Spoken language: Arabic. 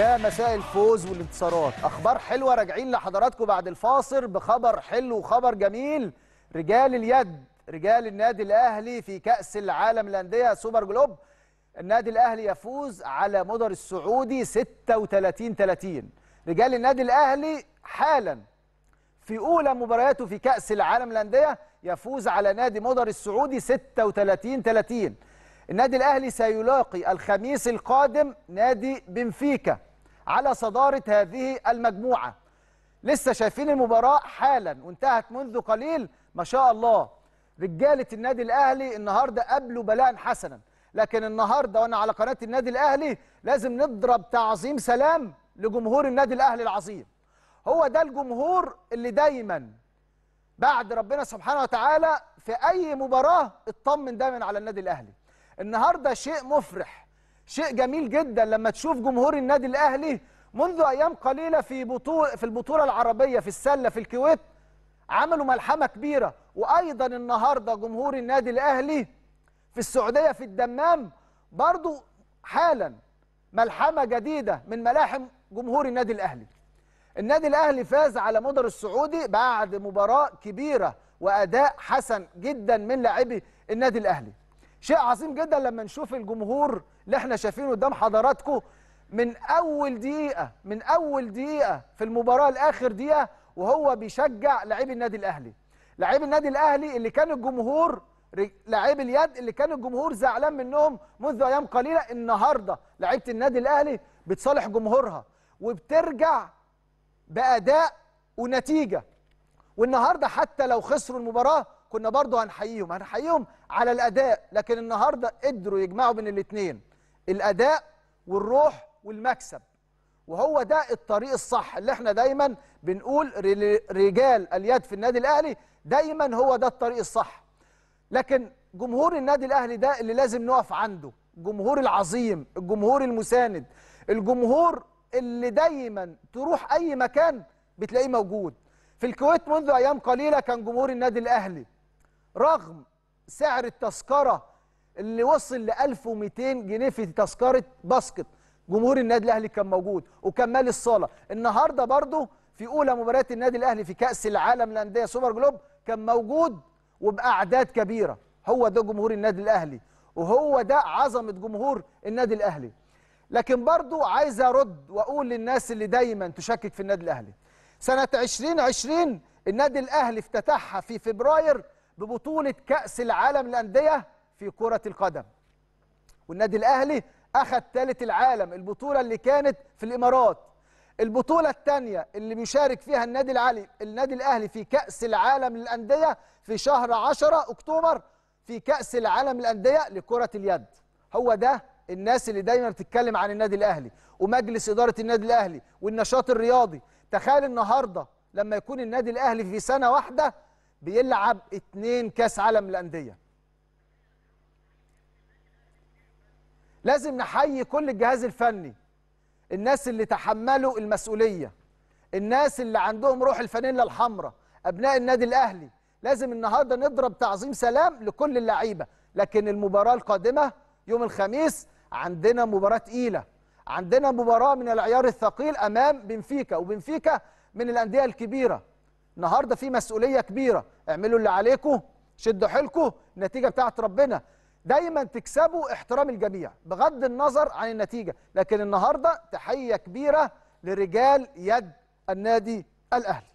يا مساء الفوز والانتصارات اخبار حلوه راجعين لحضراتكم بعد الفاصل بخبر حلو وخبر جميل رجال اليد رجال النادي الاهلي في كاس العالم للانديه سوبر جلوب النادي الاهلي يفوز على مضر السعودي 36 30 رجال النادي الاهلي حالا في اولى مبارياته في كاس العالم للانديه يفوز على نادي مضر السعودي 36 30 النادي الاهلي سيلاقي الخميس القادم نادي بنفيكا على صدارة هذه المجموعة لسه شايفين المباراة حالا وانتهت منذ قليل ما شاء الله رجالة النادي الأهلي النهاردة قبلوا بلاء حسنا لكن النهاردة وأنا على قناة النادي الأهلي لازم نضرب تعظيم سلام لجمهور النادي الأهلي العظيم هو ده الجمهور اللي دايما بعد ربنا سبحانه وتعالى في أي مباراة اطمن دايما على النادي الأهلي النهاردة شيء مفرح شيء جميل جدا لما تشوف جمهور النادي الاهلي منذ ايام قليله في بطوله في البطوله العربيه في السله في الكويت عملوا ملحمه كبيره وايضا النهارده جمهور النادي الاهلي في السعوديه في الدمام برضو حالا ملحمه جديده من ملاحم جمهور النادي الاهلي النادي الاهلي فاز على مدر السعودي بعد مباراه كبيره واداء حسن جدا من لاعبي النادي الاهلي شيء عظيم جدا لما نشوف الجمهور اللي احنا شايفينه قدام حضراتكم من اول دقيقه من اول دقيقه في المباراه لاخر دقيقه وهو بيشجع لعيب النادي الاهلي لعيب النادي الاهلي اللي كان الجمهور لعيب اليد اللي كان الجمهور زعلان منهم منذ ايام قليله النهارده لعيبه النادي الاهلي بتصالح جمهورها وبترجع باداء ونتيجه والنهارده حتى لو خسروا المباراه كنا برضه هنحييهم هنحييهم على الاداء لكن النهارده قدروا يجمعوا بين الاثنين الاداء والروح والمكسب وهو ده الطريق الصح اللي احنا دايما بنقول رجال اليد في النادي الاهلي دايما هو ده الطريق الصح لكن جمهور النادي الاهلي ده اللي لازم نقف عنده الجمهور العظيم الجمهور المساند الجمهور اللي دايما تروح اي مكان بتلاقيه موجود في الكويت منذ ايام قليله كان جمهور النادي الاهلي رغم سعر التذكره اللي وصل ل 1200 جنيه في تذكره باسكت جمهور النادي الاهلي كان موجود وكان الصاله النهارده برضو في اولى مباريات النادي الاهلي في كاس العالم للانديه سوبر جلوب كان موجود وباعداد كبيره هو ده جمهور النادي الاهلي وهو ده عظمه جمهور النادي الاهلي لكن برضو عايز ارد واقول للناس اللي دايما تشكك في النادي الاهلي سنه 2020 النادي الاهلي افتتحها في فبراير ببطولة كأس العالم للأندية في كرة القدم والنادي الأهلي أخذ ثالث العالم البطولة اللي كانت في الإمارات البطولة الثانية اللي بيشارك فيها النادي العالي النادي الأهلي في كأس العالم للأندية في شهر 10 أكتوبر في كأس العالم للأندية لكرة اليد هو ده الناس اللي دايما بتتكلم عن النادي الأهلي ومجلس إدارة النادي الأهلي والنشاط الرياضي تخيل النهاردة لما يكون النادي الأهلي في سنة واحدة بيلعب اتنين كاس عالم للانديه لازم نحيي كل الجهاز الفني الناس اللي تحملوا المسؤوليه الناس اللي عندهم روح الفانيلا الحمراء ابناء النادي الاهلي لازم النهارده نضرب تعظيم سلام لكل اللعيبه لكن المباراه القادمه يوم الخميس عندنا مباراه تقيله عندنا مباراه من العيار الثقيل امام بنفيكا وبنفيكا من الانديه الكبيره النهارده في مسؤوليه كبيره اعملوا اللي عليكم شدوا حيلكم النتيجه بتاعت ربنا دايما تكسبوا احترام الجميع بغض النظر عن النتيجه لكن النهارده تحيه كبيره لرجال يد النادي الاهلي